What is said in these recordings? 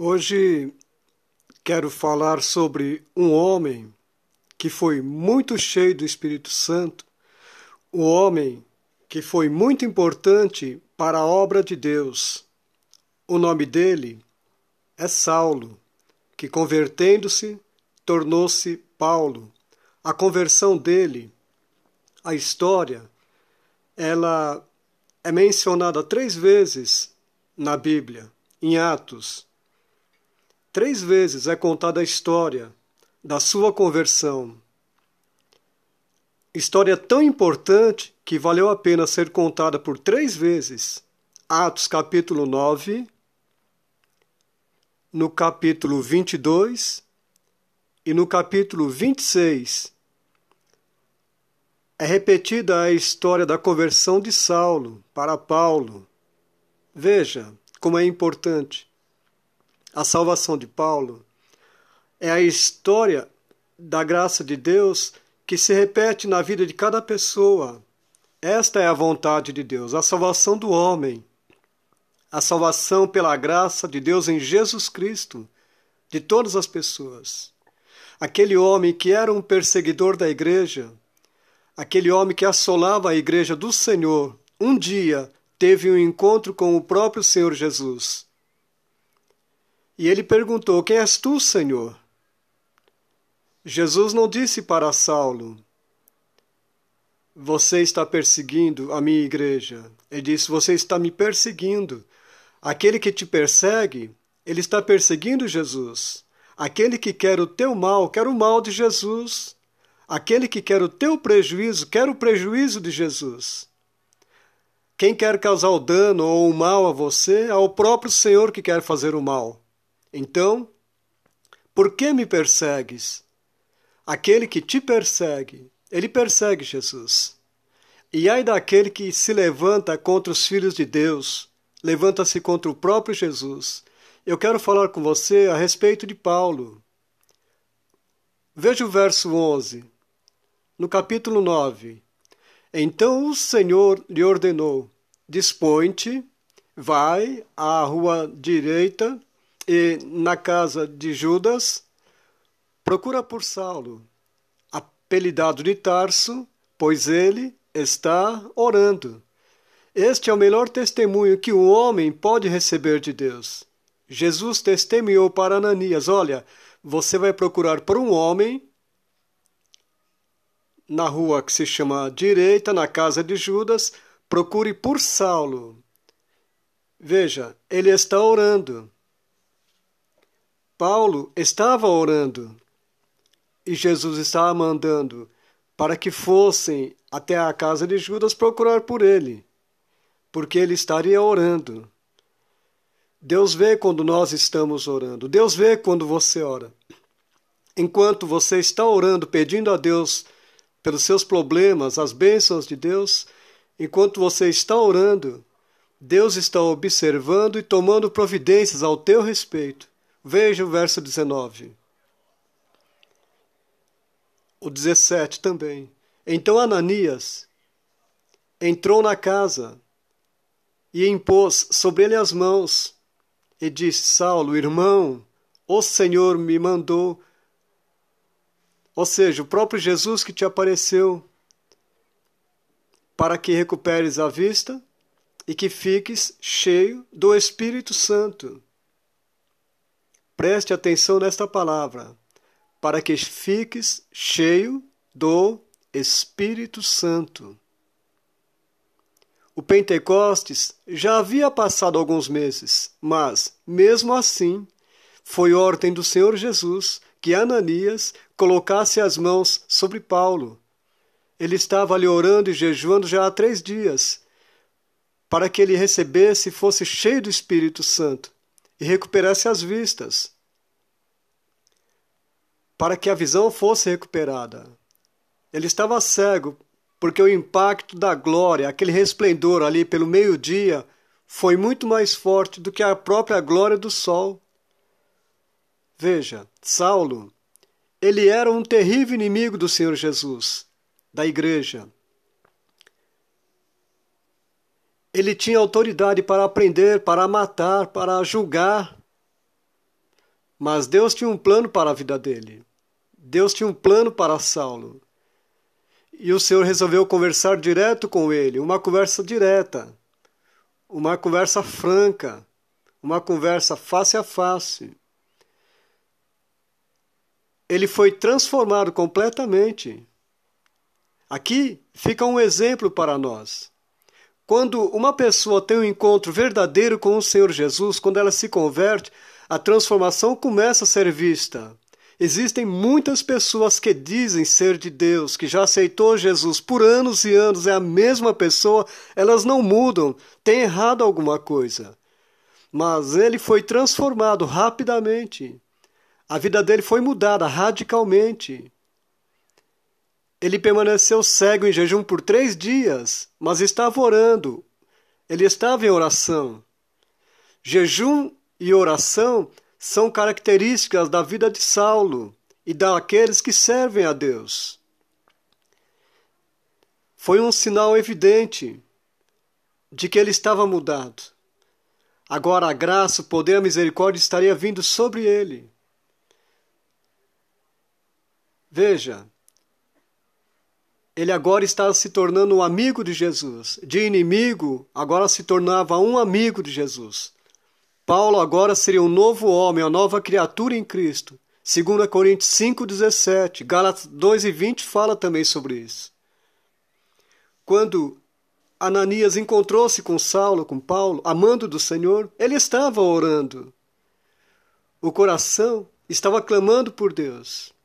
Hoje quero falar sobre um homem que foi muito cheio do Espírito Santo, um homem que foi muito importante para a obra de Deus. O nome dele é Saulo, que convertendo-se tornou-se Paulo. A conversão dele, a história, ela é mencionada três vezes na Bíblia, em Atos Três vezes é contada a história da sua conversão. História tão importante que valeu a pena ser contada por três vezes. Atos capítulo 9, no capítulo 22 e no capítulo 26. É repetida a história da conversão de Saulo para Paulo. Veja como é importante. A salvação de Paulo é a história da graça de Deus que se repete na vida de cada pessoa. Esta é a vontade de Deus, a salvação do homem, a salvação pela graça de Deus em Jesus Cristo, de todas as pessoas. Aquele homem que era um perseguidor da igreja, aquele homem que assolava a igreja do Senhor, um dia teve um encontro com o próprio Senhor Jesus e ele perguntou: Quem és tu, Senhor? Jesus não disse para Saulo: Você está perseguindo a minha igreja. Ele disse: Você está me perseguindo. Aquele que te persegue, ele está perseguindo Jesus. Aquele que quer o teu mal, quer o mal de Jesus. Aquele que quer o teu prejuízo, quer o prejuízo de Jesus. Quem quer causar o dano ou o mal a você é o próprio Senhor que quer fazer o mal. Então, por que me persegues? Aquele que te persegue, ele persegue Jesus. E ai daquele que se levanta contra os filhos de Deus, levanta-se contra o próprio Jesus. Eu quero falar com você a respeito de Paulo. Veja o verso 11, no capítulo 9. Então o Senhor lhe ordenou: Dispõe-te, vai à rua direita e na casa de Judas, procura por Saulo, apelidado de Tarso, pois ele está orando. Este é o melhor testemunho que um homem pode receber de Deus. Jesus testemunhou para Ananias: Olha, você vai procurar por um homem na rua que se chama direita, na casa de Judas, procure por Saulo. Veja, ele está orando. Paulo estava orando e Jesus estava mandando para que fossem até a casa de Judas procurar por ele, porque ele estaria orando. Deus vê quando nós estamos orando. Deus vê quando você ora. Enquanto você está orando, pedindo a Deus pelos seus problemas, as bênçãos de Deus, enquanto você está orando, Deus está observando e tomando providências ao teu respeito. Veja o verso 19. O 17 também. Então Ananias entrou na casa e impôs sobre ele as mãos e disse: Saulo, irmão, o Senhor me mandou. Ou seja, o próprio Jesus que te apareceu para que recuperes a vista e que fiques cheio do Espírito Santo. Preste atenção nesta palavra, para que fiques cheio do Espírito Santo. O Pentecostes já havia passado alguns meses, mas, mesmo assim, foi ordem do Senhor Jesus que Ananias colocasse as mãos sobre Paulo. Ele estava ali orando e jejuando já há três dias, para que ele recebesse e fosse cheio do Espírito Santo e recuperasse as vistas, para que a visão fosse recuperada. Ele estava cego, porque o impacto da glória, aquele resplendor ali pelo meio-dia, foi muito mais forte do que a própria glória do sol. Veja, Saulo, ele era um terrível inimigo do Senhor Jesus, da igreja. Ele tinha autoridade para prender, para matar, para julgar. Mas Deus tinha um plano para a vida dele. Deus tinha um plano para Saulo. E o Senhor resolveu conversar direto com ele, uma conversa direta, uma conversa franca, uma conversa face a face. Ele foi transformado completamente. Aqui fica um exemplo para nós. Quando uma pessoa tem um encontro verdadeiro com o Senhor Jesus, quando ela se converte, a transformação começa a ser vista. Existem muitas pessoas que dizem ser de Deus, que já aceitou Jesus por anos e anos, é a mesma pessoa, elas não mudam, tem errado alguma coisa. Mas ele foi transformado rapidamente. A vida dele foi mudada radicalmente. Ele permaneceu cego em jejum por três dias, mas estava orando. Ele estava em oração. Jejum e oração são características da vida de Saulo e daqueles que servem a Deus. Foi um sinal evidente de que ele estava mudado. Agora a graça, o poder, e a misericórdia estaria vindo sobre ele. Veja, ele agora está se tornando um amigo de Jesus. De inimigo, agora se tornava um amigo de Jesus. Paulo agora seria um novo homem, uma nova criatura em Cristo. 2 Coríntios 5,17, Gálatas 2,20 fala também sobre isso. Quando Ananias encontrou-se com Saulo, com Paulo, amando do Senhor, ele estava orando. O coração estava clamando por Deus.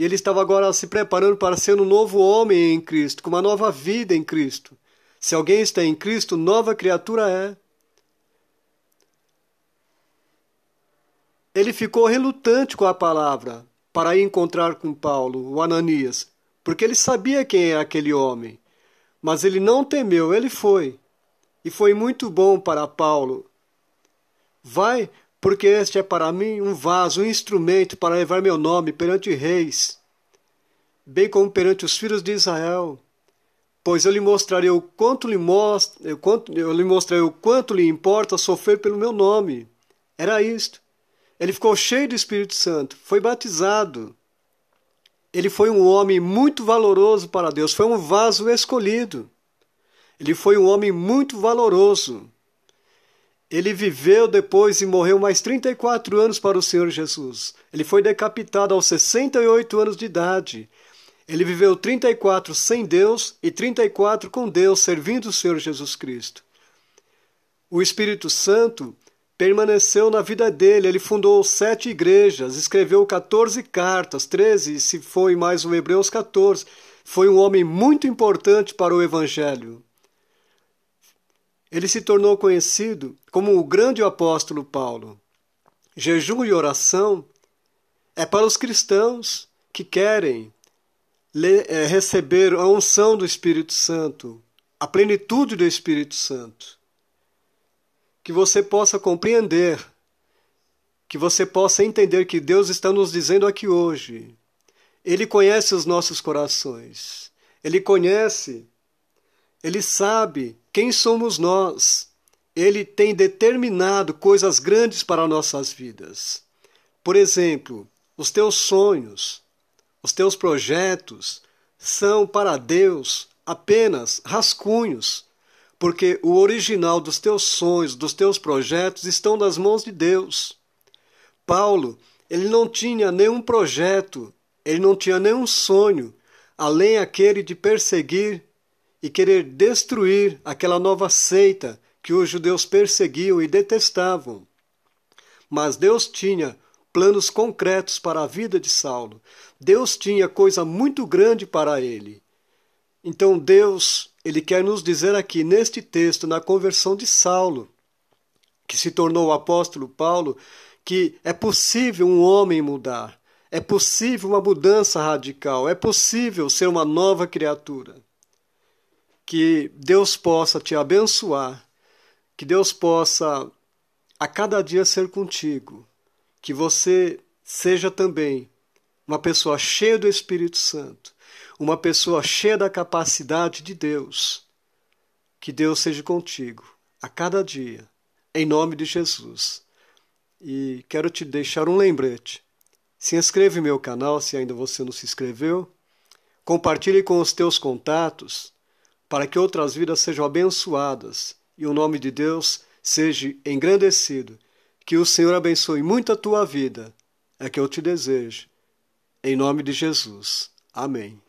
E ele estava agora se preparando para ser um novo homem em Cristo, com uma nova vida em Cristo. Se alguém está em Cristo, nova criatura é. Ele ficou relutante com a palavra para ir encontrar com Paulo, o Ananias, porque ele sabia quem é aquele homem. Mas ele não temeu, ele foi. E foi muito bom para Paulo. Vai, porque este é para mim um vaso, um instrumento para levar meu nome perante reis, bem como perante os filhos de Israel. Pois eu lhe mostrarei o quanto lhe, most... Eh, quanto... Eu lhe mostrarei o quanto lhe importa sofrer pelo meu nome. Era isto. Ele ficou cheio do Espírito Santo, foi batizado. Ele foi um homem muito valoroso para Deus, foi um vaso escolhido. Ele foi um homem muito valoroso. Ele viveu depois e morreu mais 34 anos para o Senhor Jesus. Ele foi decapitado aos 68 anos de idade. Ele viveu 34 sem Deus e 34 com Deus, servindo o Senhor Jesus Cristo. O Espírito Santo permaneceu na vida dele. Ele fundou sete igrejas, escreveu 14 cartas, 13 se foi mais o Hebreus 14. Foi um homem muito importante para o Evangelho. Ele se tornou conhecido como o grande apóstolo Paulo. Jejum e oração é para os cristãos que querem é, receber a unção do Espírito Santo, a plenitude do Espírito Santo. Que você possa compreender, que você possa entender que Deus está nos dizendo aqui hoje. Ele conhece os nossos corações, ele conhece ele sabe quem somos nós. Ele tem determinado coisas grandes para nossas vidas. Por exemplo, os teus sonhos, os teus projetos são para Deus apenas rascunhos, porque o original dos teus sonhos, dos teus projetos estão nas mãos de Deus. Paulo, ele não tinha nenhum projeto, ele não tinha nenhum sonho, além aquele de perseguir e querer destruir aquela nova seita que os judeus perseguiam e detestavam. Mas Deus tinha planos concretos para a vida de Saulo. Deus tinha coisa muito grande para ele. Então Deus, ele quer nos dizer aqui neste texto na conversão de Saulo, que se tornou o apóstolo Paulo, que é possível um homem mudar, é possível uma mudança radical, é possível ser uma nova criatura que Deus possa te abençoar, que Deus possa a cada dia ser contigo, que você seja também uma pessoa cheia do Espírito Santo, uma pessoa cheia da capacidade de Deus. Que Deus seja contigo a cada dia, em nome de Jesus. E quero te deixar um lembrete. Se inscreve no meu canal se ainda você não se inscreveu. Compartilhe com os teus contatos para que outras vidas sejam abençoadas e o nome de Deus seja engrandecido. Que o Senhor abençoe muito a tua vida. É que eu te desejo. Em nome de Jesus. Amém.